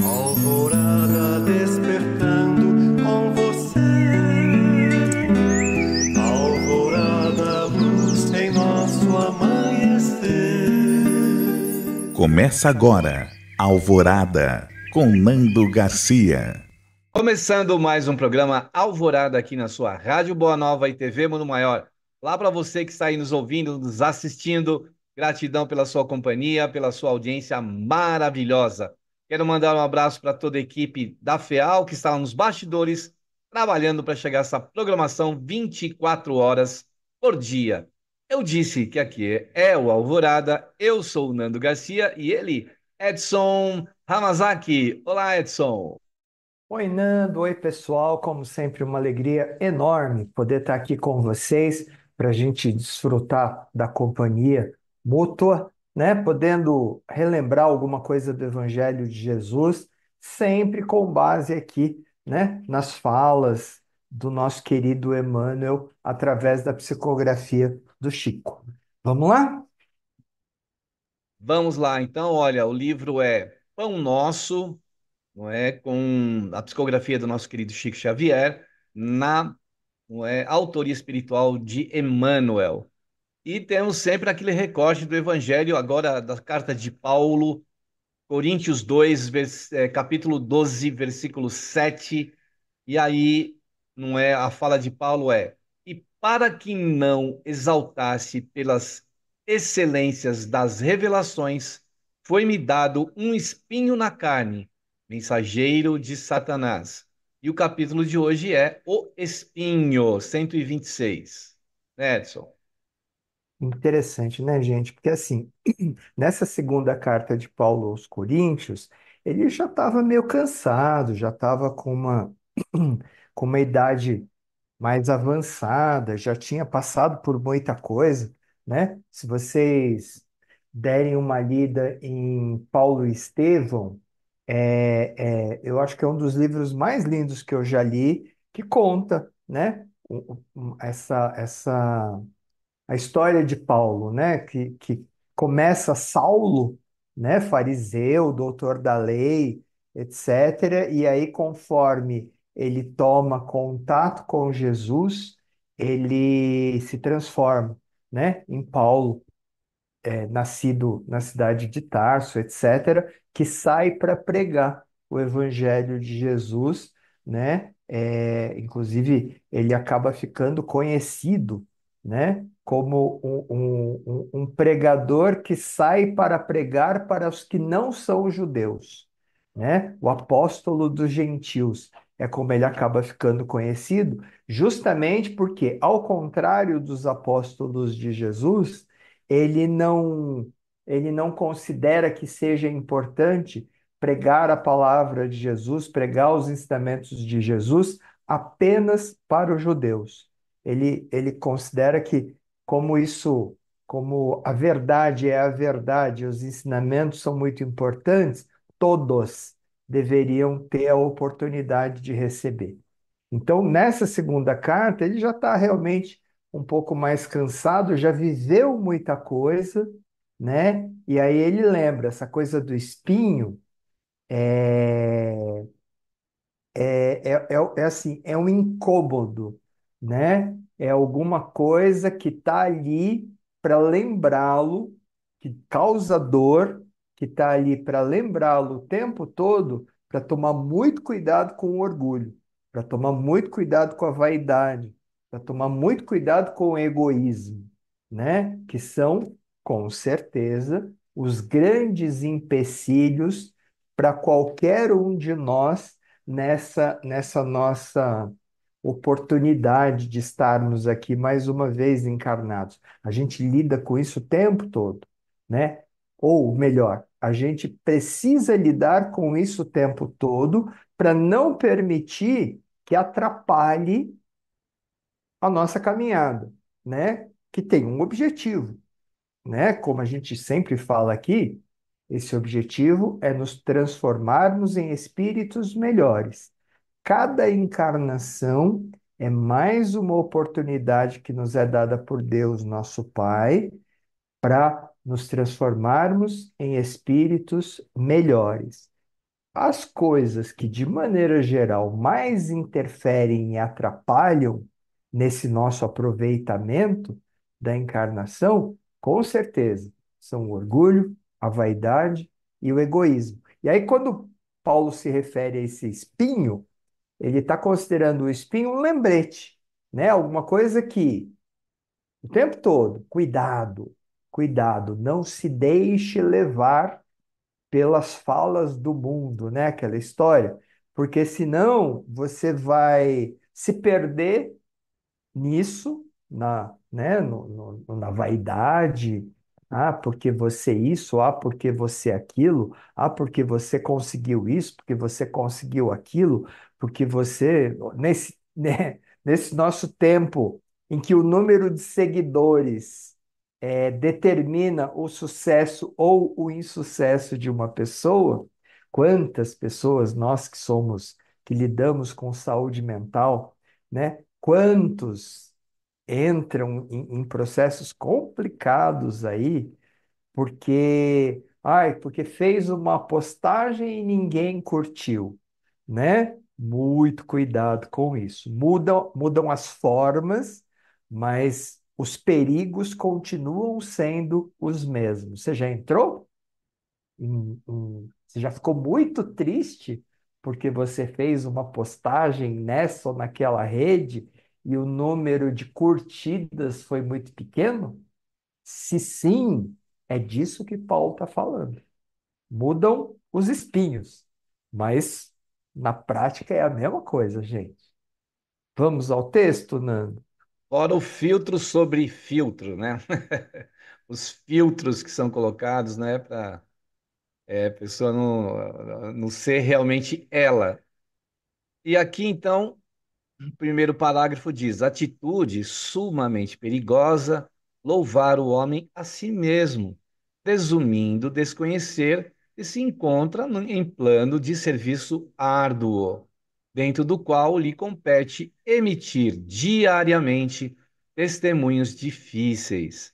Alvorada despertando com você. Alvorada luz em nosso amanhecer. Começa agora, Alvorada, com Nando Garcia. Começando mais um programa Alvorada aqui na sua Rádio Boa Nova e TV Mundo Maior. Lá para você que está aí nos ouvindo, nos assistindo, gratidão pela sua companhia, pela sua audiência maravilhosa. Quero mandar um abraço para toda a equipe da FEAL que está nos bastidores trabalhando para chegar essa programação 24 horas por dia. Eu disse que aqui é o Alvorada, eu sou o Nando Garcia e ele, Edson Hamazaki. Olá, Edson. Oi, Nando. Oi, pessoal. Como sempre, uma alegria enorme poder estar aqui com vocês para a gente desfrutar da companhia mútua né? Podendo relembrar alguma coisa do Evangelho de Jesus, sempre com base aqui, né? Nas falas do nosso querido Emmanuel através da psicografia do Chico. Vamos lá? Vamos lá, então, olha, o livro é Pão Nosso, não é, com a psicografia do nosso querido Chico Xavier, na não é, autoria espiritual de Emmanuel. E temos sempre aquele recorte do Evangelho, agora da carta de Paulo, Coríntios 2, é, capítulo 12, versículo 7. E aí, não é a fala de Paulo é: "E para que não exaltasse pelas excelências das revelações, foi-me dado um espinho na carne, mensageiro de Satanás." E o capítulo de hoje é O Espinho, 126. Edson. Interessante, né, gente? Porque assim, nessa segunda carta de Paulo aos Coríntios, ele já estava meio cansado, já estava com uma, com uma idade mais avançada, já tinha passado por muita coisa, né? Se vocês derem uma lida em Paulo e Estevão, é, é, eu acho que é um dos livros mais lindos que eu já li, que conta, né? Essa, essa a história de Paulo, né, que, que começa Saulo, né, fariseu, doutor da lei, etc. E aí, conforme ele toma contato com Jesus, ele se transforma, né, em Paulo, é, nascido na cidade de Tarso, etc., que sai para pregar o evangelho de Jesus, né? É, inclusive, ele acaba ficando conhecido né? Como um, um, um pregador que sai para pregar para os que não são judeus, né? O apóstolo dos gentios é como ele acaba ficando conhecido, justamente porque, ao contrário dos apóstolos de Jesus, ele não ele não considera que seja importante pregar a palavra de Jesus, pregar os ensinamentos de Jesus apenas para os judeus ele, ele considera que, como isso, como a verdade é a verdade, os ensinamentos são muito importantes, todos deveriam ter a oportunidade de receber. Então, nessa segunda carta, ele já está realmente um pouco mais cansado, já viveu muita coisa, né? E aí ele lembra essa coisa do espinho. É, é, é, é, é assim, é um incômodo, né? É alguma coisa que está ali para lembrá-lo, que causa dor, que está ali para lembrá-lo o tempo todo, para tomar muito cuidado com o orgulho, para tomar muito cuidado com a vaidade, para tomar muito cuidado com o egoísmo, né? Que são, com certeza, os grandes empecilhos para qualquer um de nós nessa, nessa nossa oportunidade de estarmos aqui mais uma vez encarnados. A gente lida com isso o tempo todo, né? Ou melhor, a gente precisa lidar com isso o tempo todo para não permitir que atrapalhe a nossa caminhada, né? Que tem um objetivo, né? Como a gente sempre fala aqui, esse objetivo é nos transformarmos em espíritos melhores. Cada encarnação é mais uma oportunidade que nos é dada por Deus, nosso Pai, para nos transformarmos em espíritos melhores. As coisas que, de maneira geral, mais interferem e atrapalham nesse nosso aproveitamento da encarnação, com certeza, são o orgulho, a vaidade e o egoísmo. E aí, quando Paulo se refere a esse espinho, ele está considerando o espinho um lembrete, né? Alguma coisa que o tempo todo, cuidado, cuidado, não se deixe levar pelas falas do mundo, né? Aquela história, porque senão você vai se perder nisso, na, né? No, no, na vaidade, ah, porque você isso, ah, porque você aquilo, ah, porque você conseguiu isso, porque você conseguiu aquilo, porque você, nesse, né, nesse nosso tempo em que o número de seguidores é, determina o sucesso ou o insucesso de uma pessoa, quantas pessoas nós que somos, que lidamos com saúde mental, né? Quantos entram em, em processos complicados aí, porque, ai, porque fez uma postagem e ninguém curtiu, né? Muito cuidado com isso. Mudam, mudam as formas, mas os perigos continuam sendo os mesmos. Você já entrou? Em, em, você já ficou muito triste porque você fez uma postagem nessa ou naquela rede e o número de curtidas foi muito pequeno? Se sim, é disso que Paulo está falando. Mudam os espinhos, mas na prática é a mesma coisa, gente. Vamos ao texto, Nando? Ora, o filtro sobre filtro, né? os filtros que são colocados, né, para é, a pessoa não, não ser realmente ela. E aqui, então, o primeiro parágrafo diz: atitude sumamente perigosa, louvar o homem a si mesmo, presumindo desconhecer que se encontra em plano de serviço árduo, dentro do qual lhe compete emitir diariamente testemunhos difíceis.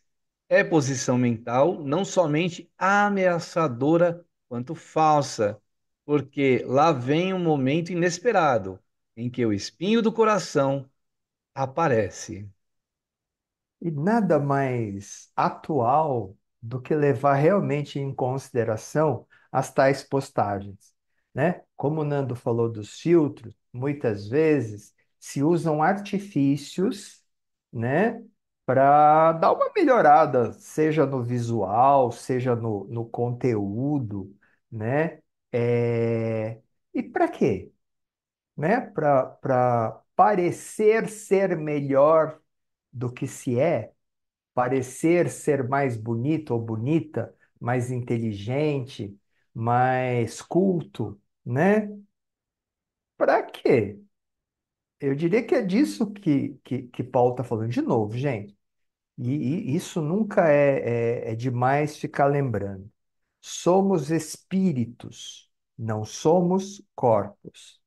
É posição mental não somente ameaçadora quanto falsa, porque lá vem um momento inesperado em que o espinho do coração aparece. E nada mais atual do que levar realmente em consideração as tais postagens, né? Como o Nando falou dos filtros, muitas vezes se usam artifícios, né? Para dar uma melhorada, seja no visual, seja no, no conteúdo, né? É... E para quê? né, para parecer ser melhor do que se é, parecer ser mais bonito ou bonita, mais inteligente, mais culto, né? Para quê? Eu diria que é disso que, que, que Paulo está falando. De novo, gente, e, e isso nunca é, é, é demais ficar lembrando. Somos espíritos, não somos corpos.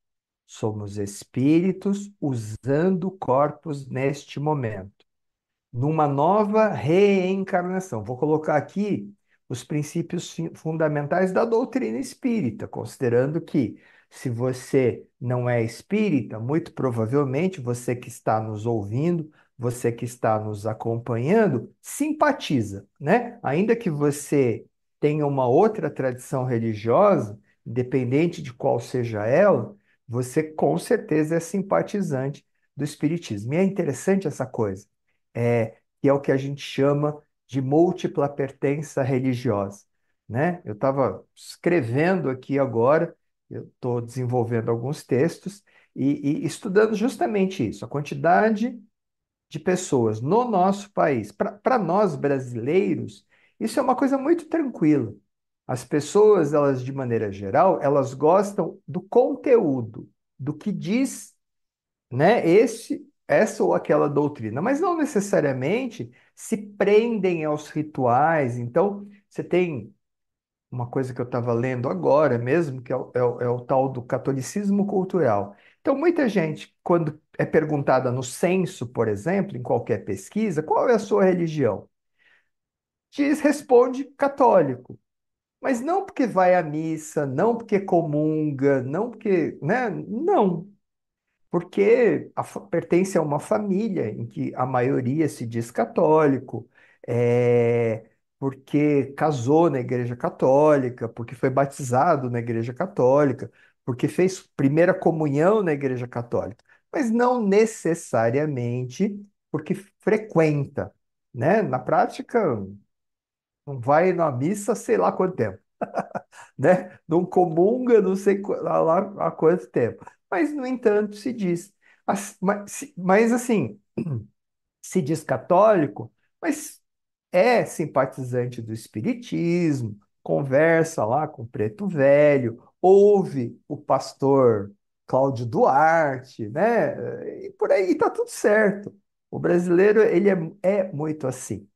Somos espíritos usando corpos neste momento, numa nova reencarnação. Vou colocar aqui os princípios fundamentais da doutrina espírita, considerando que se você não é espírita, muito provavelmente você que está nos ouvindo, você que está nos acompanhando, simpatiza, né? Ainda que você tenha uma outra tradição religiosa, independente de qual seja ela, você com certeza é simpatizante do Espiritismo. E é interessante essa coisa, é, que é o que a gente chama de múltipla pertença religiosa. Né? Eu estava escrevendo aqui agora, eu estou desenvolvendo alguns textos e, e, estudando justamente isso, a quantidade de pessoas no nosso país. Para nós brasileiros, isso é uma coisa muito tranquila. As pessoas, elas de maneira geral, elas gostam do conteúdo, do que diz, né, esse, essa ou aquela doutrina, mas não necessariamente se prendem aos rituais. Então, você tem uma coisa que eu estava lendo agora mesmo, que é o, é, o, é o, tal do catolicismo cultural. Então, muita gente, quando é perguntada no censo, por exemplo, em qualquer pesquisa, qual é a sua religião? Diz, responde católico. Mas não porque vai à missa, não porque comunga, não porque, né? Não. Porque a, pertence a uma família em que a maioria se diz católico, é, porque casou na Igreja Católica, porque foi batizado na Igreja Católica, porque fez primeira comunhão na Igreja Católica, mas não necessariamente porque frequenta, né? Na prática, não vai na missa sei lá quanto tempo, né? Não comunga não sei lá, há quanto tempo. Mas, no entanto, se diz. Mas, mas assim, se diz católico, mas é simpatizante do Espiritismo, conversa lá com o Preto Velho, ouve o pastor Cláudio Duarte, né? E por aí está tudo certo. O brasileiro, ele é, é muito assim.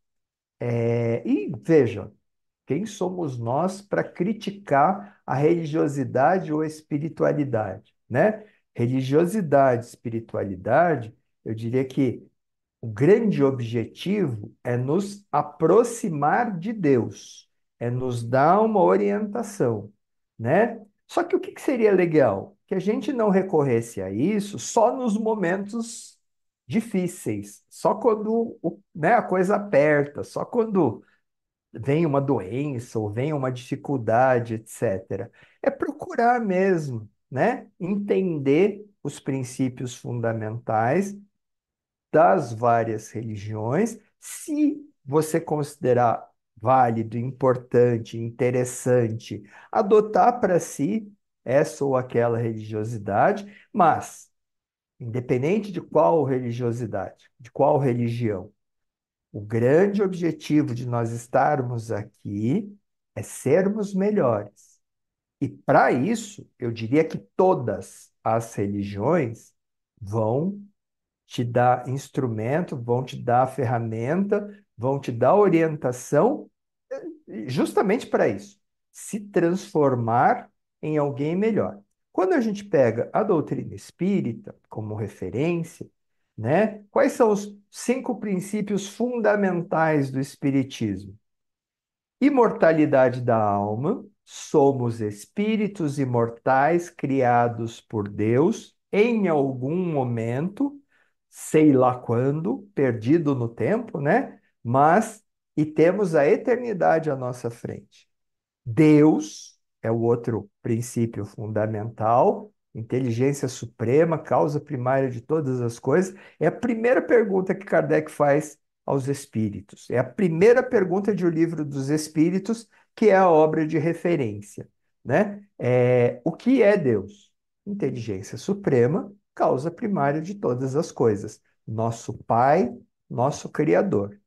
É, e veja, quem somos nós para criticar a religiosidade ou a espiritualidade, né? Religiosidade, espiritualidade, eu diria que o grande objetivo é nos aproximar de Deus, é nos dar uma orientação, né? Só que o que seria legal? Que a gente não recorresse a isso só nos momentos difíceis, só quando né, a coisa aperta, só quando vem uma doença ou vem uma dificuldade, etc. É procurar mesmo, né? Entender os princípios fundamentais das várias religiões, se você considerar válido, importante, interessante, adotar para si essa ou aquela religiosidade, mas independente de qual religiosidade, de qual religião. O grande objetivo de nós estarmos aqui é sermos melhores. E para isso, eu diria que todas as religiões vão te dar instrumento, vão te dar ferramenta, vão te dar orientação eh, justamente para isso, se transformar em alguém melhor. Quando a gente pega a doutrina espírita como referência, né? Quais são os cinco princípios fundamentais do espiritismo? Imortalidade da alma, somos espíritos imortais criados por Deus em algum momento, sei lá quando, perdido no tempo, né? Mas e temos a eternidade à nossa frente. Deus é o outro princípio fundamental. Inteligência suprema, causa primária de todas as coisas, é a primeira pergunta que Kardec faz aos espíritos. É a primeira pergunta de O Livro dos Espíritos, que é a obra de referência. Né? É, o que é Deus? Inteligência suprema, causa primária de todas as coisas. Nosso Pai, nosso Criador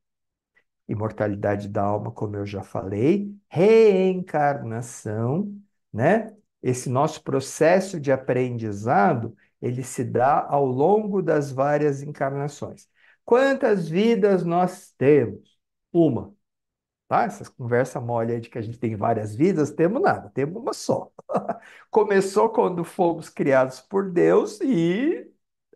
imortalidade da alma, como eu já falei, reencarnação, né? Esse nosso processo de aprendizado, ele se dá ao longo das várias encarnações. Quantas vidas nós temos? Uma. Tá? Essa conversa mole aí de que a gente tem várias vidas, temos nada, temos uma só. Começou quando fomos criados por Deus e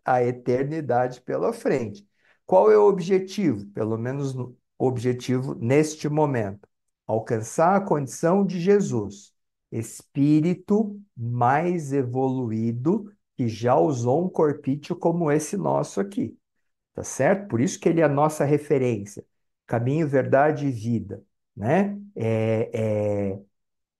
a eternidade pela frente. Qual é o objetivo? Pelo menos no, objetivo neste momento: alcançar a condição de Jesus, espírito mais evoluído que já usou um corpício como esse nosso aqui. Tá certo? Por isso que ele é a nossa referência. Caminho, verdade e vida, né? É, é...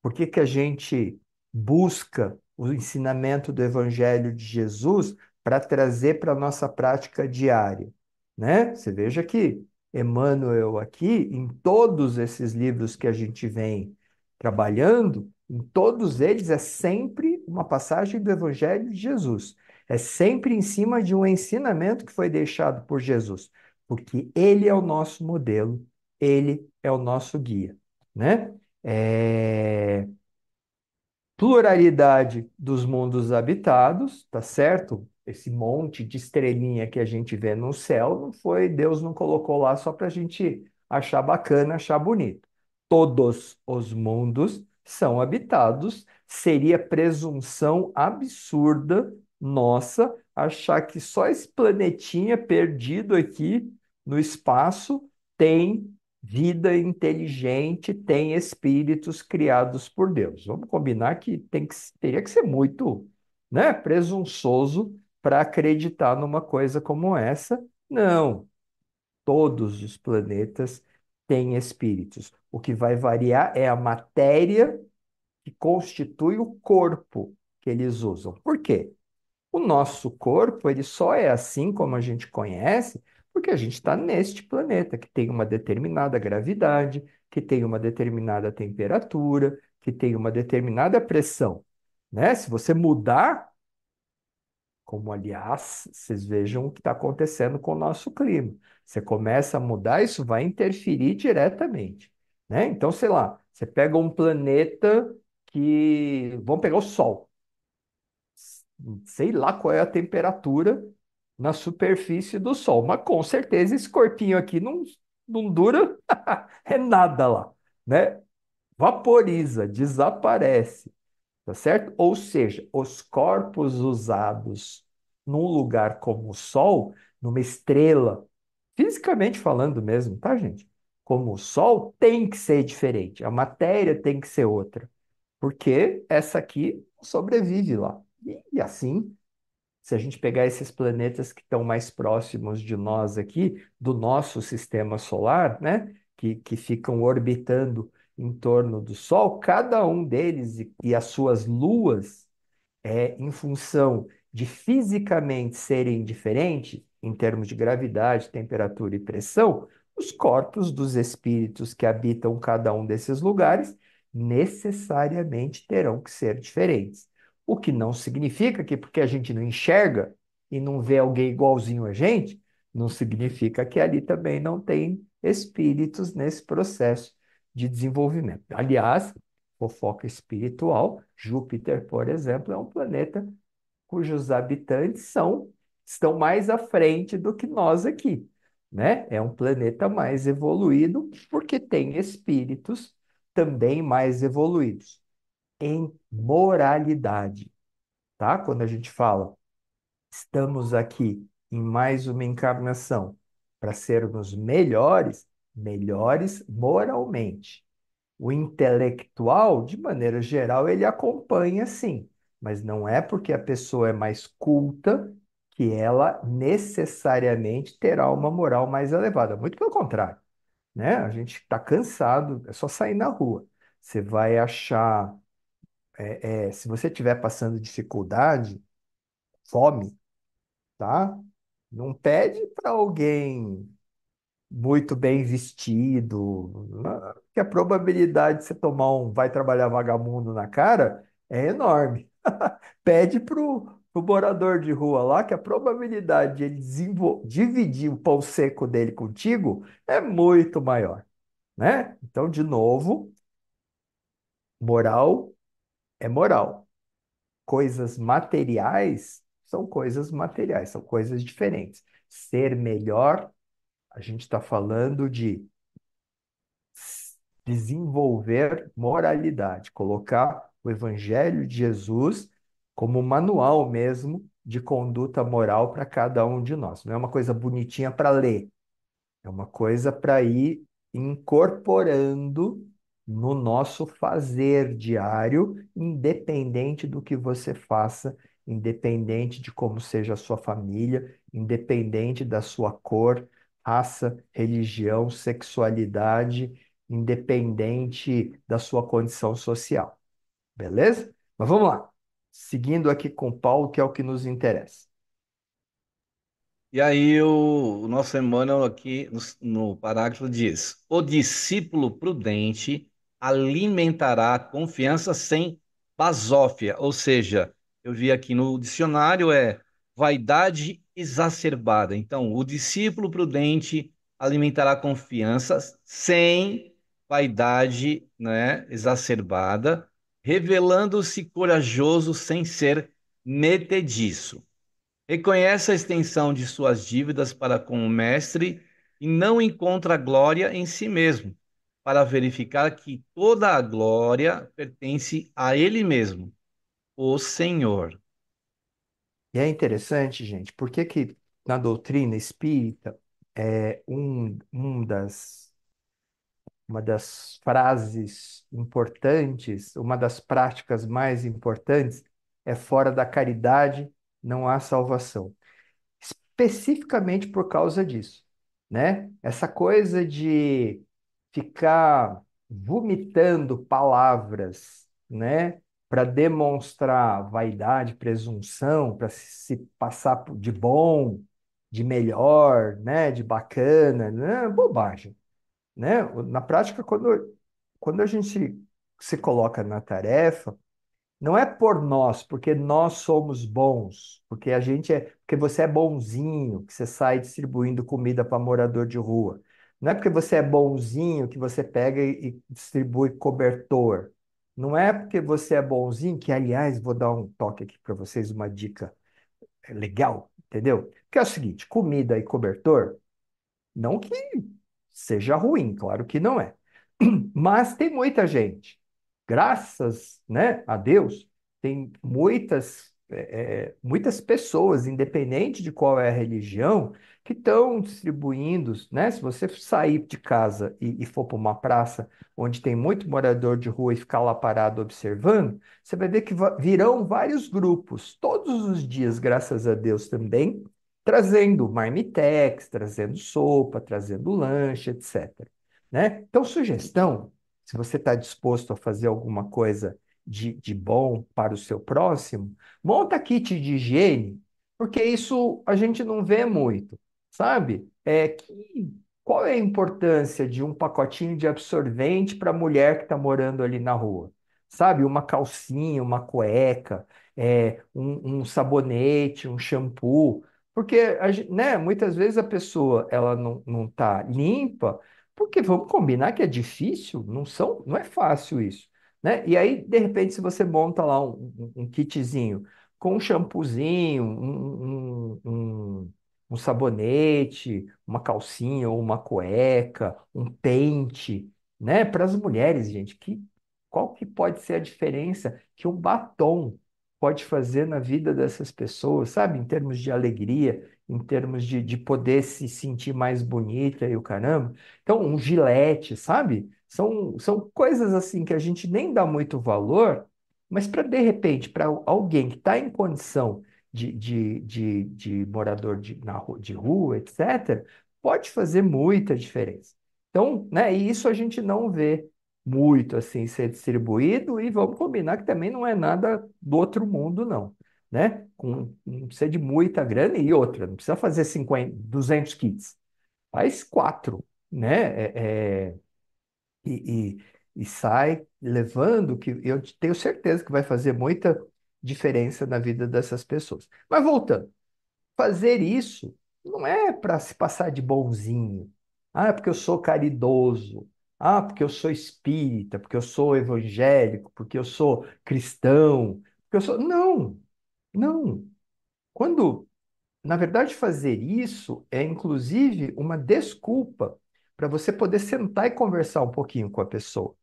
Por que, que a gente busca o ensinamento do Evangelho de Jesus para trazer para a nossa prática diária? Né? Você veja que Emmanuel aqui, em todos esses livros que a gente vem trabalhando, em todos eles é sempre uma passagem do Evangelho de Jesus. É sempre em cima de um ensinamento que foi deixado por Jesus, porque ele é o nosso modelo, ele é o nosso guia, né? É... Pluralidade dos mundos habitados, tá certo? esse monte de estrelinha que a gente vê no céu não foi, Deus não colocou lá só para a gente achar bacana, achar bonito. Todos os mundos são habitados, seria presunção absurda nossa achar que só esse planetinha perdido aqui no espaço tem vida inteligente, tem espíritos criados por Deus. Vamos combinar que, tem que teria que ser muito né, presunçoso para acreditar numa coisa como essa. Não. Todos os planetas têm espíritos. O que vai variar é a matéria que constitui o corpo que eles usam. Por quê? O nosso corpo, ele só é assim como a gente conhece, porque a gente está neste planeta, que tem uma determinada gravidade, que tem uma determinada temperatura, que tem uma determinada pressão. Né? Se você mudar como, aliás, vocês vejam o que está acontecendo com o nosso clima. Você começa a mudar, isso vai interferir diretamente. Né? Então, sei lá, você pega um planeta que. Vamos pegar o Sol. Sei lá qual é a temperatura na superfície do Sol, mas com certeza esse corpinho aqui não, não dura, é nada lá, né? Vaporiza, desaparece tá certo? Ou seja, os corpos usados num lugar como o Sol, numa estrela, fisicamente falando mesmo, tá, gente? Como o Sol tem que ser diferente, a matéria tem que ser outra, porque essa aqui sobrevive lá. E, assim, se a gente pegar esses planetas que estão mais próximos de nós aqui, do nosso sistema solar, né? Que, que ficam orbitando em torno do Sol, cada um deles e, e as suas luas, é, em função de fisicamente serem diferentes, em termos de gravidade, temperatura e pressão, os corpos dos espíritos que habitam cada um desses lugares necessariamente terão que ser diferentes. O que não significa que, porque a gente não enxerga e não vê alguém igualzinho a gente, não significa que ali também não tem espíritos nesse processo de desenvolvimento. Aliás, fofoca espiritual, Júpiter, por exemplo, é um planeta cujos habitantes são estão mais à frente do que nós aqui, né? É um planeta mais evoluído porque tem espíritos também mais evoluídos em moralidade, tá? Quando a gente fala estamos aqui em mais uma encarnação para sermos melhores, melhores moralmente. O intelectual, de maneira geral, ele acompanha sim, mas não é porque a pessoa é mais culta que ela necessariamente terá uma moral mais elevada. Muito pelo contrário, né? A gente está cansado, é só sair na rua. Você vai achar, é, é, se você estiver passando dificuldade, fome, tá? Não pede para alguém muito bem vestido, que a probabilidade de você tomar um vai trabalhar vagabundo na cara é enorme. Pede pro, o morador de rua lá que a probabilidade de ele dividir o pão seco dele contigo é muito maior, né? Então, de novo, moral é moral. Coisas materiais são coisas materiais, são coisas diferentes. Ser melhor a gente está falando de desenvolver moralidade, colocar o Evangelho de Jesus como manual mesmo de conduta moral para cada um de nós. Não é uma coisa bonitinha para ler, é uma coisa para ir incorporando no nosso fazer diário, independente do que você faça, independente de como seja a sua família, independente da sua cor, raça, religião, sexualidade, independente da sua condição social. Beleza? Mas vamos lá. Seguindo aqui com Paulo, que é o que nos interessa. E aí o, o nosso Emmanuel aqui no, no parágrafo diz: o discípulo prudente alimentará a confiança sem basófia, ou seja, eu vi aqui no dicionário é vaidade exacerbada. Então, o discípulo prudente alimentará confiança sem vaidade né, exacerbada, revelando-se corajoso sem ser metediço. Reconhece a extensão de suas dívidas para com o mestre e não encontra glória em si mesmo, para verificar que toda a glória pertence a ele mesmo, o Senhor. E é interessante, gente, porque que na doutrina espírita, é, um, um das, uma das frases importantes, uma das práticas mais importantes é fora da caridade não há salvação. Especificamente por causa disso, né? Essa coisa de ficar vomitando palavras, né? para demonstrar vaidade, presunção, para se passar de bom, de melhor, né, de bacana, né, é bobagem, né? Na prática, quando, quando a gente se coloca na tarefa, não é por nós, porque nós somos bons, porque a gente é, porque você é bonzinho, que você sai distribuindo comida para morador de rua. Não é porque você é bonzinho que você pega e, e distribui cobertor. Não é porque você é bonzinho, que aliás, vou dar um toque aqui para vocês, uma dica é, legal, entendeu? Que é o seguinte: comida e cobertor, não que seja ruim, claro que não é. Mas tem muita gente, graças né, a Deus, tem muitas é, é, muitas pessoas, independente de qual é a religião, que estão distribuindo, né? Se você sair de casa e, e for para uma praça onde tem muito morador de rua e ficar lá parado observando, você vai ver que virão vários grupos, todos os dias, graças a Deus também, trazendo marmitex, trazendo sopa, trazendo lanche, etc. Né? Então, sugestão, se você está disposto a fazer alguma coisa de, de bom para o seu próximo, monta kit de higiene, porque isso a gente não vê muito, sabe? É que qual é a importância de um pacotinho de absorvente para a mulher que está morando ali na rua? Sabe, uma calcinha, uma cueca, é, um, um sabonete, um shampoo. Porque, né, muitas vezes a pessoa ela não, não tá limpa, porque vamos combinar que é difícil, não são, não é fácil isso. Né? E aí, de repente, se você monta lá um, um kitzinho com um shampoozinho, um, um, um sabonete, uma calcinha ou uma cueca, um pente, né? Para as mulheres, gente, que qual que pode ser a diferença que um batom pode fazer na vida dessas pessoas, sabe? Em termos de alegria, em termos de, de poder se sentir mais bonita e o caramba. Então, um gilete, sabe? São, são coisas assim que a gente nem dá muito valor, mas para de repente, para alguém que está em condição de, de, de, de morador de, na, rua, de rua, etc., pode fazer muita diferença. Então, né, e isso a gente não vê muito assim ser distribuído, e vamos combinar que também não é nada do outro mundo, não. Né? Com, não precisa de muita grana e outra, não precisa fazer 50, 200 kits. Faz quatro, né? É, é, e, e, e sai levando, que eu tenho certeza que vai fazer muita diferença na vida dessas pessoas. Mas voltando, fazer isso não é para se passar de bonzinho. Ah, porque eu sou caridoso. Ah, porque eu sou espírita, porque eu sou evangélico, porque eu sou cristão, porque eu sou. Não, não. Quando, na verdade, fazer isso é inclusive uma desculpa para você poder sentar e conversar um pouquinho com a pessoa.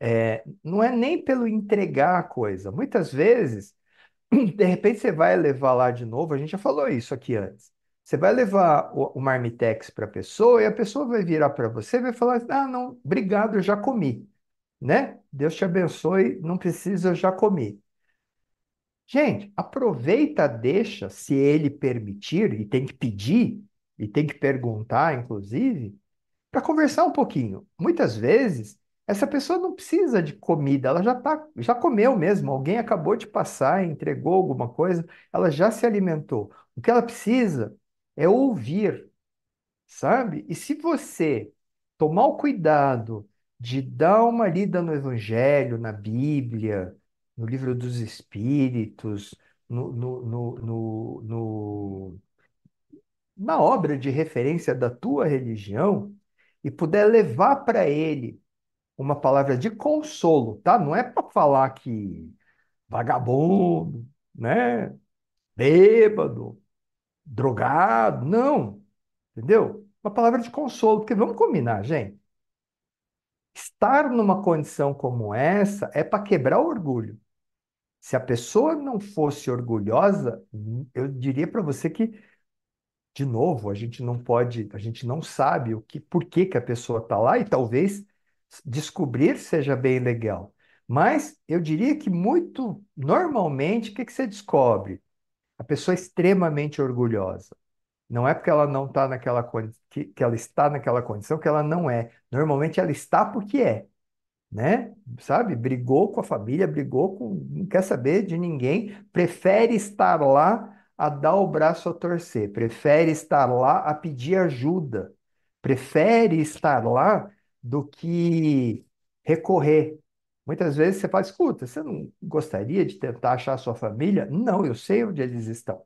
É, não é nem pelo entregar a coisa. Muitas vezes, de repente você vai levar lá de novo, a gente já falou isso aqui antes. Você vai levar o, o marmitex para a pessoa e a pessoa vai virar para você e vai falar: assim, Ah, não, obrigado, eu já comi. Né? Deus te abençoe, não precisa, eu já comi. Gente, aproveita, deixa, se ele permitir, e tem que pedir, e tem que perguntar, inclusive, para conversar um pouquinho. Muitas vezes, essa pessoa não precisa de comida, ela já, tá, já comeu mesmo, alguém acabou de passar, entregou alguma coisa, ela já se alimentou. O que ela precisa é ouvir, sabe? E se você tomar o cuidado de dar uma lida no Evangelho, na Bíblia, no livro dos Espíritos, no, no, no, no, na obra de referência da tua religião, e puder levar para ele uma palavra de consolo, tá? Não é para falar que vagabundo, né? Bêbado, drogado, não. Entendeu? Uma palavra de consolo, porque vamos combinar, gente. Estar numa condição como essa é para quebrar o orgulho. Se a pessoa não fosse orgulhosa, eu diria para você que de novo, a gente não pode, a gente não sabe o que, por que, que a pessoa está lá e talvez descobrir seja bem legal. Mas eu diria que muito normalmente, o que, que você descobre? A pessoa é extremamente orgulhosa. Não é porque ela não está naquela que, que ela está naquela condição que ela não é. Normalmente ela está porque é, né? Sabe? Brigou com a família, brigou com, não quer saber de ninguém, prefere estar lá a dar o braço a torcer, prefere estar lá a pedir ajuda, prefere estar lá do que recorrer. Muitas vezes você fala, escuta, você não gostaria de tentar achar a sua família? Não, eu sei onde eles estão.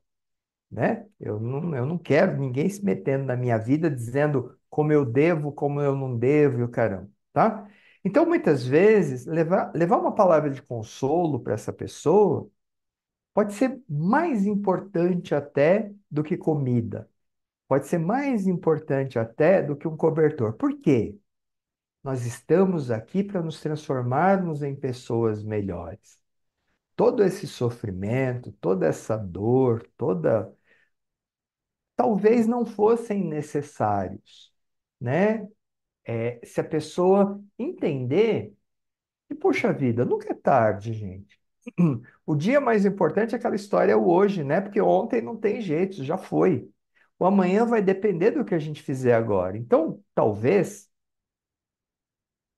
Né? Eu, não, eu não quero ninguém se metendo na minha vida dizendo como eu devo, como eu não devo e o caramba, tá? Então, muitas vezes, levar, levar uma palavra de consolo para essa pessoa pode ser mais importante até do que comida. Pode ser mais importante até do que um cobertor. Por quê? Nós estamos aqui para nos transformarmos em pessoas melhores. Todo esse sofrimento, toda essa dor, toda talvez não fossem necessários, né? É, se a pessoa entender e poxa vida, nunca é tarde, gente. O dia mais importante é aquela história, o hoje, né? Porque ontem não tem jeito, já foi. O amanhã vai depender do que a gente fizer agora. Então, talvez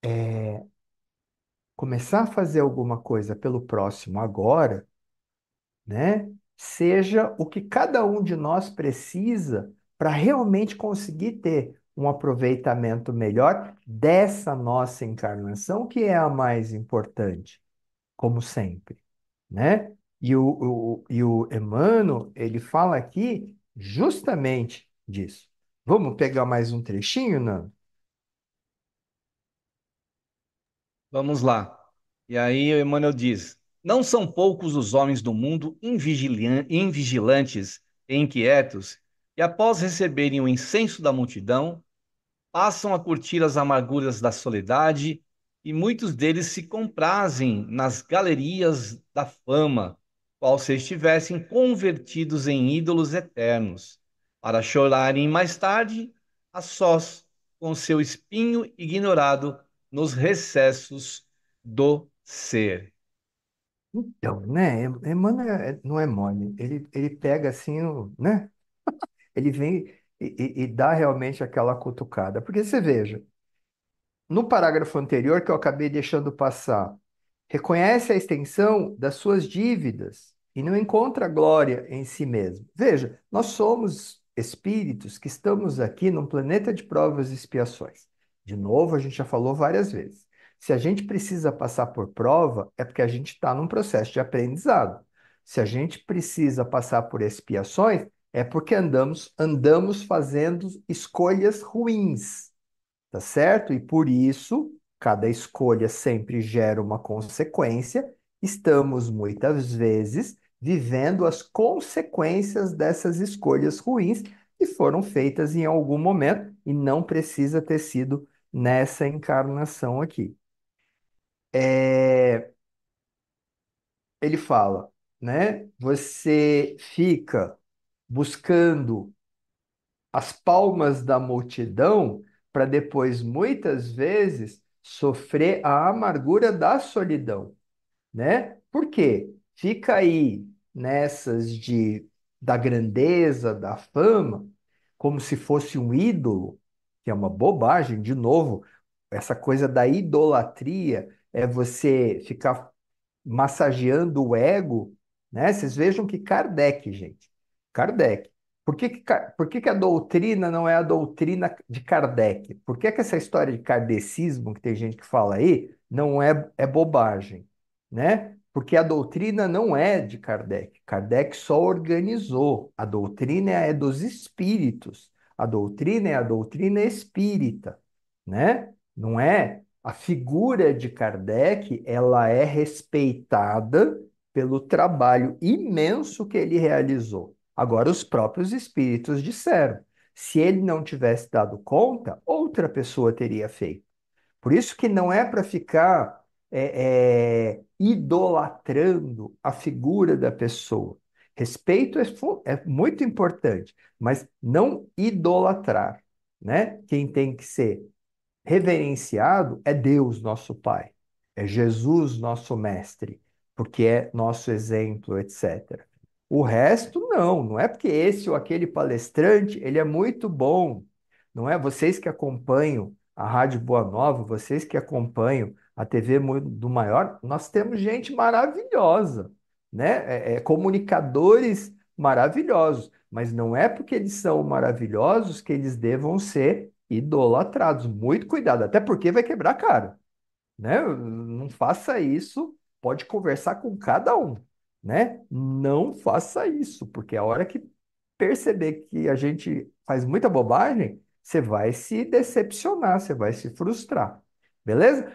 é, começar a fazer alguma coisa pelo próximo agora, né? Seja o que cada um de nós precisa para realmente conseguir ter um aproveitamento melhor dessa nossa encarnação, que é a mais importante como sempre, né? E o, o, e o Emmanuel, ele fala aqui justamente disso. Vamos pegar mais um trechinho, Nando? Vamos lá. E aí o Emmanuel diz, não são poucos os homens do mundo invigilantes e inquietos e após receberem o incenso da multidão, passam a curtir as amarguras da soledade e muitos deles se comprazem nas galerias da fama, qual se estivessem convertidos em ídolos eternos, para chorarem mais tarde, a sós, com seu espinho ignorado nos recessos do ser. Então, né, Emmanuel é, não é mole, ele, ele pega assim, né, ele vem e, e, e dá realmente aquela cutucada, porque você veja, no parágrafo anterior, que eu acabei deixando passar, reconhece a extensão das suas dívidas e não encontra glória em si mesmo. Veja, nós somos espíritos que estamos aqui num planeta de provas e expiações. De novo, a gente já falou várias vezes. Se a gente precisa passar por prova, é porque a gente está num processo de aprendizado. Se a gente precisa passar por expiações, é porque andamos, andamos fazendo escolhas ruins tá certo? E por isso, cada escolha sempre gera uma consequência. Estamos muitas vezes vivendo as consequências dessas escolhas ruins que foram feitas em algum momento e não precisa ter sido nessa encarnação aqui. É... Ele fala, né? Você fica buscando as palmas da multidão para depois, muitas vezes, sofrer a amargura da solidão, né? Por quê? Fica aí nessas de da grandeza, da fama, como se fosse um ídolo, que é uma bobagem, de novo, essa coisa da idolatria é você ficar massageando o ego, né? Vocês vejam que Kardec, gente, Kardec, por que, que, por que, que a doutrina não é a doutrina de Kardec? Por que, que essa história de kardecismo, que tem gente que fala aí, não é, é bobagem? Né? Porque a doutrina não é de Kardec. Kardec só organizou. A doutrina é dos espíritos. A doutrina é a doutrina espírita. Né? Não é? A figura de Kardec ela é respeitada pelo trabalho imenso que ele realizou. Agora, os próprios espíritos disseram: se ele não tivesse dado conta, outra pessoa teria feito. Por isso que não é para ficar é, é, idolatrando a figura da pessoa. Respeito é, é, muito importante, mas não idolatrar. Né? Quem tem que ser reverenciado é Deus, nosso Pai, é Jesus, nosso Mestre, porque é nosso exemplo, etc. O resto não, não é porque esse ou aquele palestrante, ele é muito bom. Não é vocês que acompanham a Rádio Boa Nova, vocês que acompanham a TV do Maior, nós temos gente maravilhosa, né? É, é, comunicadores maravilhosos, mas não é porque eles são maravilhosos que eles devam ser idolatrados. Muito cuidado, até porque vai quebrar a cara, né? Não faça isso, pode conversar com cada um né? Não faça isso, porque a hora que perceber que a gente faz muita bobagem, você vai se decepcionar, você vai se frustrar, beleza?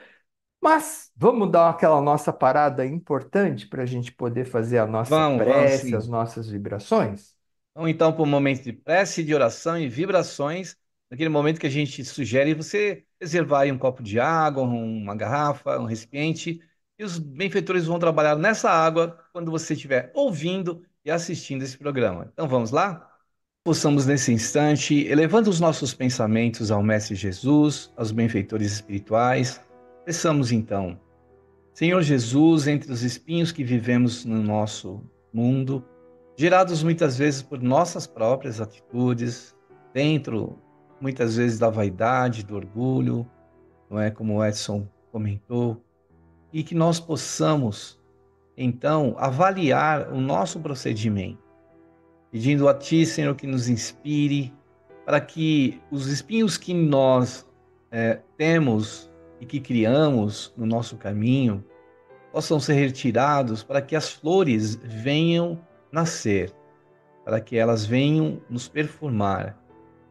Mas vamos dar aquela nossa parada importante para a gente poder fazer a nossa vamos, prece, vamos, as nossas vibrações? Vamos então para o um momento de prece, de oração e vibrações, naquele momento que a gente sugere você reservar um copo de água, uma garrafa, um recipiente e os benfeitores vão trabalhar nessa água quando você estiver ouvindo e assistindo esse programa. Então vamos lá? Possamos nesse instante, elevando os nossos pensamentos ao Mestre Jesus, aos benfeitores espirituais, peçamos então, Senhor Jesus, entre os espinhos que vivemos no nosso mundo, gerados muitas vezes por nossas próprias atitudes, dentro muitas vezes da vaidade, do orgulho, não é como o Edson comentou, e que nós possamos, então, avaliar o nosso procedimento, pedindo a Ti, Senhor, que nos inspire, para que os espinhos que nós é, temos e que criamos no nosso caminho possam ser retirados, para que as flores venham nascer, para que elas venham nos perfumar,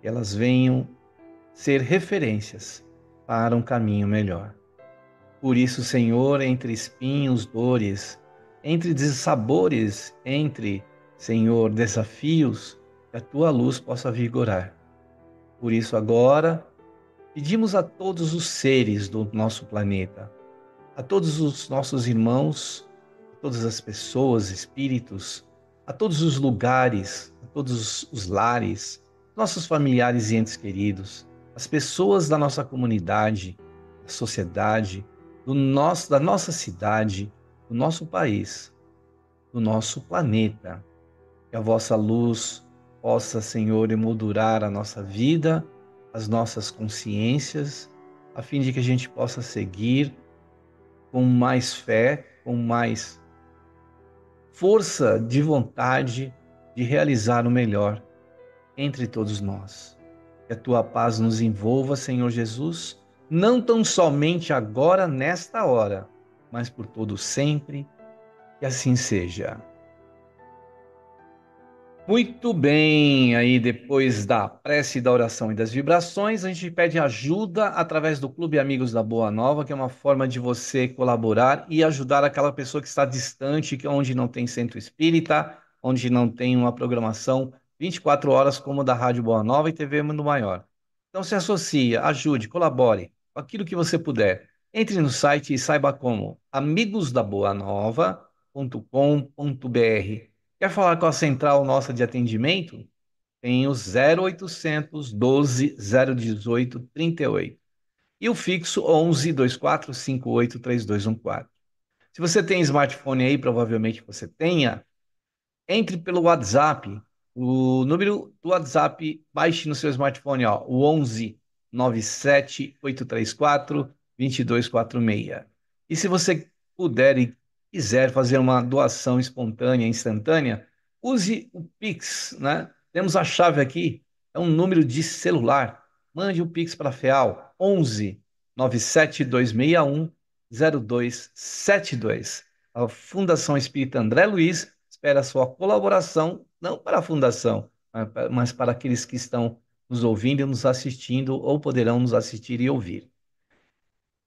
que elas venham ser referências para um caminho melhor. Por isso, Senhor, entre espinhos, dores, entre dissabores, entre, Senhor, desafios, que a tua luz possa vigorar. Por isso, agora, pedimos a todos os seres do nosso planeta, a todos os nossos irmãos, a todas as pessoas, espíritos, a todos os lugares, a todos os lares, nossos familiares e entes queridos, as pessoas da nossa comunidade, a sociedade, do nosso, da nossa cidade, do nosso país, do nosso planeta. Que a vossa luz possa, Senhor, emoldurar a nossa vida, as nossas consciências, a fim de que a gente possa seguir com mais fé, com mais força de vontade de realizar o melhor entre todos nós. Que a tua paz nos envolva, Senhor Jesus, não tão somente agora, nesta hora, mas por todo sempre, que assim seja. Muito bem, aí depois da prece, da oração e das vibrações, a gente pede ajuda através do Clube Amigos da Boa Nova, que é uma forma de você colaborar e ajudar aquela pessoa que está distante, que é onde não tem centro espírita, onde não tem uma programação 24 horas como da Rádio Boa Nova e TV Mundo Maior. Então se associa, ajude, colabore aquilo que você puder. Entre no site e saiba como amigosdaboanova.com.br. Quer falar com a central nossa de atendimento? Tem o 0800 12 018 38 e o fixo 11 24 58 3214. Se você tem smartphone aí, provavelmente você tenha, entre pelo WhatsApp. O número do WhatsApp baixe no seu smartphone, ó, o 11 97834 2246. E se você puder e quiser fazer uma doação espontânea, instantânea, use o Pix, né? Temos a chave aqui, é um número de celular. Mande o Pix para a FEAL 11 97261 0272. A Fundação Espírita André Luiz espera a sua colaboração, não para a Fundação, mas para aqueles que estão nos ouvindo e nos assistindo, ou poderão nos assistir e ouvir.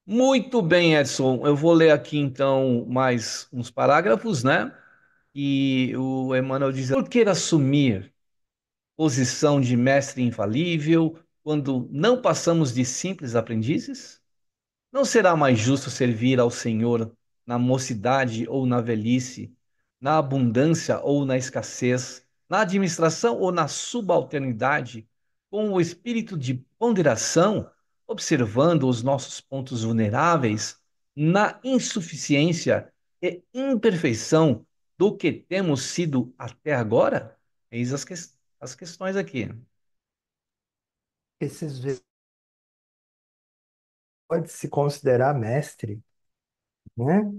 Muito bem, Edson. Eu vou ler aqui então mais uns parágrafos, né? E o Emmanuel diz: Por que assumir posição de mestre infalível quando não passamos de simples aprendizes? Não será mais justo servir ao Senhor na mocidade ou na velhice, na abundância ou na escassez, na administração ou na subalternidade, com o espírito de ponderação, observando os nossos pontos vulneráveis na insuficiência e imperfeição do que temos sido até agora? Eis as, que as questões aqui. Esses vezes pode se considerar mestre, né?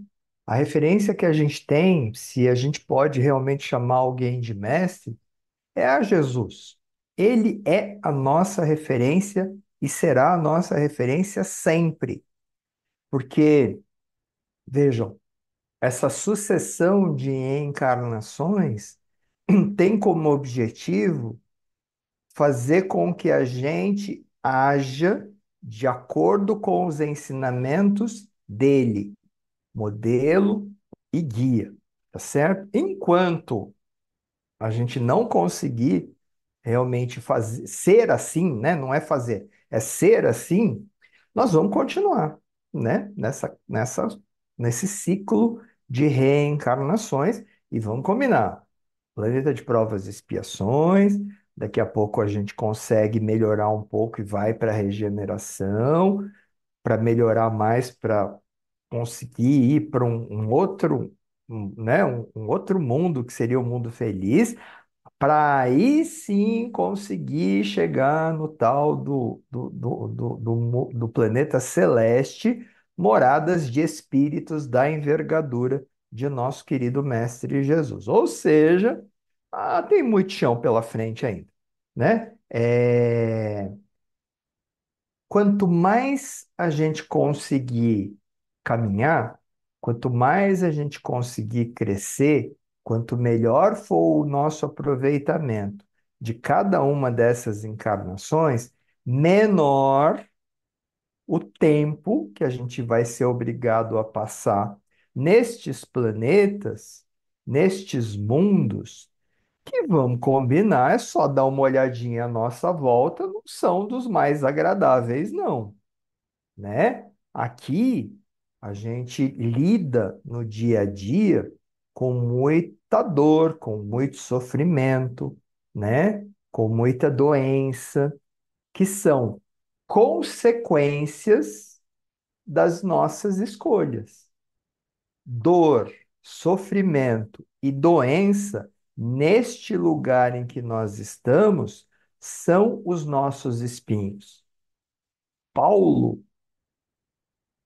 A referência que a gente tem, se a gente pode realmente chamar alguém de mestre, é a Jesus. Ele é a nossa referência e será a nossa referência sempre. Porque, vejam, essa sucessão de encarnações tem como objetivo fazer com que a gente haja de acordo com os ensinamentos dele, modelo e guia, tá certo? Enquanto a gente não conseguir realmente fazer, ser assim, né? Não é fazer, é ser assim. Nós vamos continuar, né? Nessa, nessa, nesse ciclo de reencarnações e vamos combinar. Planeta de provas e expiações. Daqui a pouco a gente consegue melhorar um pouco e vai para a regeneração, para melhorar mais, para conseguir ir para um, um, outro, um, né, um, um outro mundo que seria o um mundo feliz para aí sim conseguir chegar no tal do, do, do, do, do planeta celeste, moradas de espíritos da envergadura de nosso querido Mestre Jesus. Ou seja, ah, tem muito chão pela frente ainda, né? É... Quanto mais a gente conseguir caminhar, quanto mais a gente conseguir crescer, Quanto melhor for o nosso aproveitamento de cada uma dessas encarnações, menor o tempo que a gente vai ser obrigado a passar nestes planetas, nestes mundos, que vamos combinar, é só dar uma olhadinha à nossa volta, não são dos mais agradáveis, não. Né? Aqui a gente lida no dia a dia com muita dor, com muito sofrimento, né? Com muita doença, que são consequências das nossas escolhas. Dor, sofrimento e doença, neste lugar em que nós estamos, são os nossos espinhos. Paulo,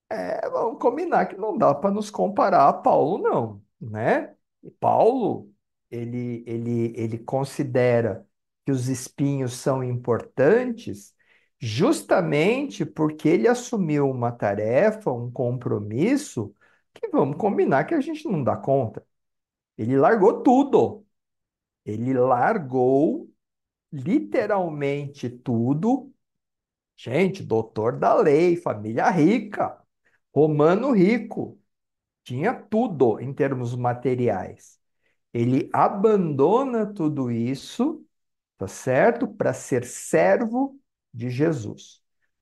é, vamos combinar que não dá para nos comparar a Paulo, não né? Paulo, ele, ele, ele considera que os espinhos são importantes justamente porque ele assumiu uma tarefa, um compromisso, que vamos combinar que a gente não dá conta. Ele largou tudo. Ele largou literalmente tudo. Gente, doutor da lei, família rica, romano rico, tinha tudo em termos materiais. Ele abandona tudo isso, tá certo? Para ser servo de Jesus,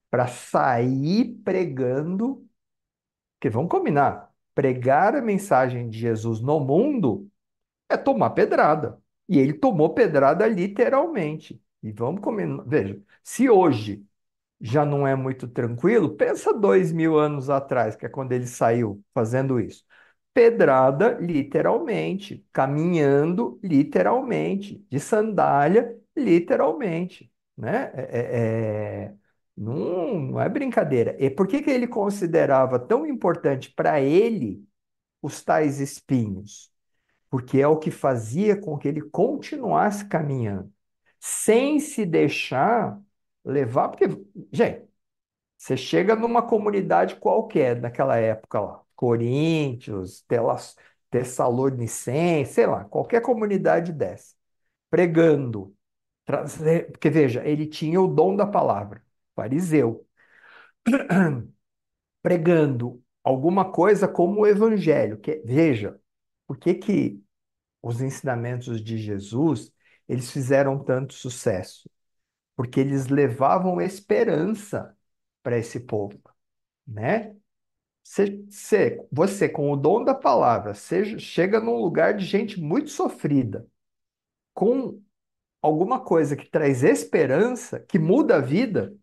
para sair pregando, que vamos combinar, pregar a mensagem de Jesus no mundo é tomar pedrada. E ele tomou pedrada literalmente. E vamos combinar, veja, se hoje já não é muito tranquilo, pensa dois mil anos atrás, que é quando ele saiu fazendo isso. Pedrada, literalmente, caminhando, literalmente, de sandália, literalmente, né? É, é, é não, não é brincadeira. E por que, que ele considerava tão importante para ele os tais espinhos? Porque é o que fazia com que ele continuasse caminhando, sem se deixar levar, porque, gente, você chega numa comunidade qualquer naquela época lá, Coríntios, Telas, Tessalonicense, sei lá, qualquer comunidade dessa, pregando. Trazer, porque veja, ele tinha o dom da palavra, fariseu, pregando alguma coisa como o evangelho. Que, veja, por que que os ensinamentos de Jesus eles fizeram tanto sucesso? porque eles levavam esperança para esse povo, né? Você, você, com o dom da palavra, seja, chega num lugar de gente muito sofrida, com alguma coisa que traz esperança, que muda a vida.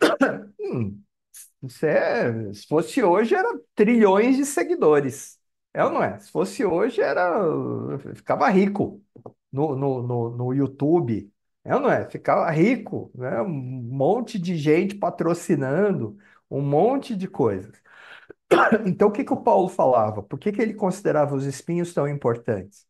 Hum, você, é, se fosse hoje, era trilhões de seguidores. É ou não é? Se fosse hoje, era ficava rico no, no, no, no YouTube, é ou não é? Ficar rico, né? Um monte de gente patrocinando, um monte de coisas. Então, o que que o Paulo falava? Por que que ele considerava os espinhos tão importantes?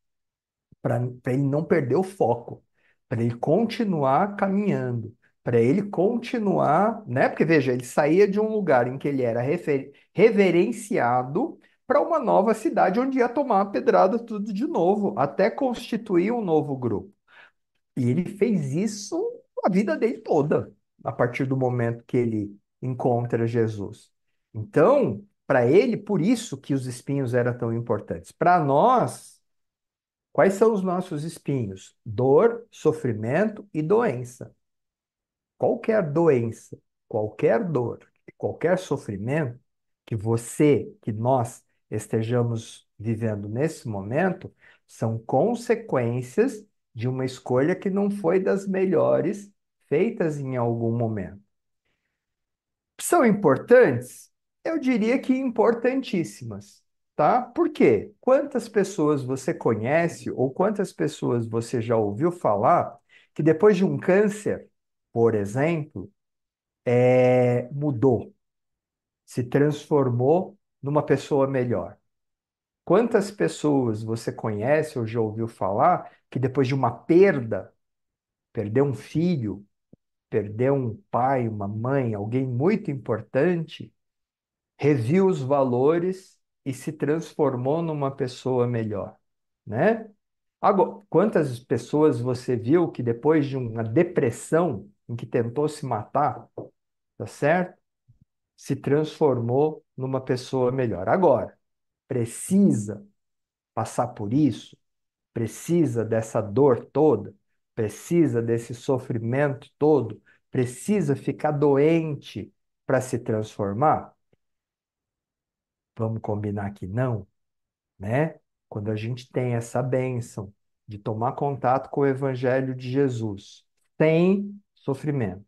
Para ele não perder o foco, para ele continuar caminhando, para ele continuar, né? Porque veja, ele saía de um lugar em que ele era refer... reverenciado para uma nova cidade onde ia tomar a pedrada tudo de novo, até constituir um novo grupo. E ele fez isso a vida dele toda, a partir do momento que ele encontra Jesus. Então, para ele, por isso que os espinhos eram tão importantes. Para nós, quais são os nossos espinhos? Dor, sofrimento e doença. Qualquer doença, qualquer dor, qualquer sofrimento que você, que nós estejamos vivendo nesse momento, são consequências de uma escolha que não foi das melhores feitas em algum momento. São importantes? Eu diria que importantíssimas, tá? Por quê? Quantas pessoas você conhece ou quantas pessoas você já ouviu falar que depois de um câncer, por exemplo, é, mudou, se transformou numa pessoa melhor? Quantas pessoas você conhece ou já ouviu falar que depois de uma perda, perder um filho, perder um pai, uma mãe, alguém muito importante, reviu os valores e se transformou numa pessoa melhor, né? Agora, quantas pessoas você viu que depois de uma depressão em que tentou se matar, tá certo? Se transformou numa pessoa melhor. Agora, precisa passar por isso? precisa dessa dor toda, precisa desse sofrimento todo, precisa ficar doente para se transformar? Vamos combinar que não, né? Quando a gente tem essa bênção de tomar contato com o Evangelho de Jesus, sem sofrimento.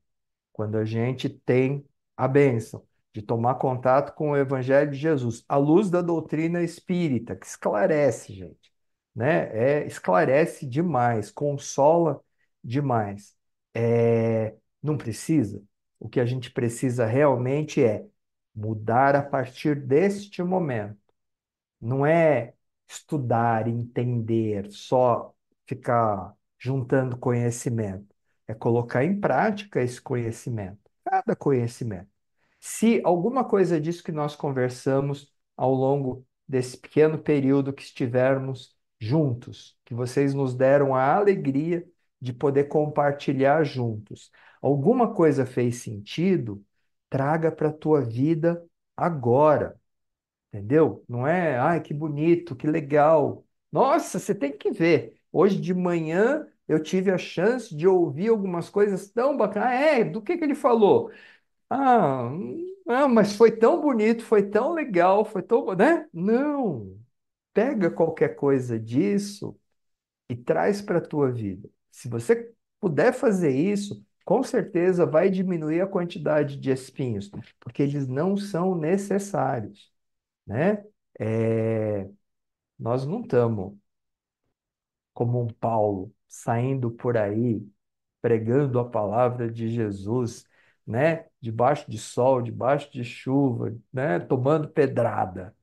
Quando a gente tem a bênção de tomar contato com o Evangelho de Jesus, a luz da doutrina espírita, que esclarece, gente né? É, esclarece demais, consola demais. É, não precisa. O que a gente precisa realmente é mudar a partir deste momento. Não é estudar, entender, só ficar juntando conhecimento. É colocar em prática esse conhecimento, cada conhecimento. Se alguma coisa disso que nós conversamos ao longo desse pequeno período que estivermos juntos, que vocês nos deram a alegria de poder compartilhar juntos. Alguma coisa fez sentido? Traga para a tua vida agora. Entendeu? Não é, ai, que bonito, que legal. Nossa, você tem que ver. Hoje de manhã eu tive a chance de ouvir algumas coisas tão bacanas. Ah, é, do que, que ele falou? Ah, hum, ah, mas foi tão bonito, foi tão legal, foi tão. Né? Não, pega qualquer coisa disso e traz para a tua vida. Se você puder fazer isso, com certeza vai diminuir a quantidade de espinhos, porque eles não são necessários, né? É... Nós não estamos como um Paulo saindo por aí pregando a palavra de Jesus, né? Debaixo de sol, debaixo de chuva, né? Tomando pedrada.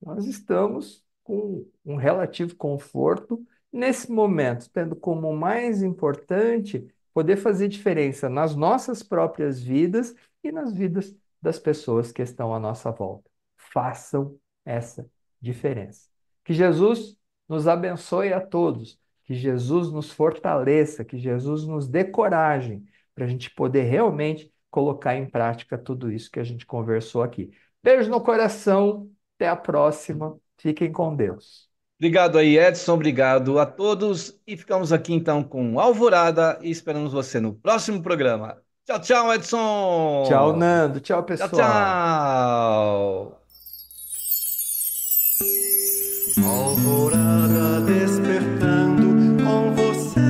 Nós estamos com um relativo conforto, nesse momento, tendo como mais importante poder fazer diferença nas nossas próprias vidas e nas vidas das pessoas que estão à nossa volta. Façam essa diferença. Que Jesus nos abençoe a todos, que Jesus nos fortaleça, que Jesus nos dê coragem para a gente poder realmente colocar em prática tudo isso que a gente conversou aqui. Beijo no coração, até a próxima. Fiquem com Deus. Obrigado aí, Edson. Obrigado a todos. E ficamos aqui então com Alvorada e esperamos você no próximo programa. Tchau, tchau, Edson. Tchau, Nando. Tchau, pessoal. Tchau, tchau. Alvorada despertando com você.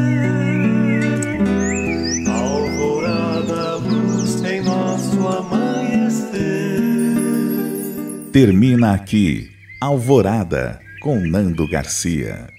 Alvorada luz em nosso amanhecer. Termina aqui. Alvorada, com Nando Garcia.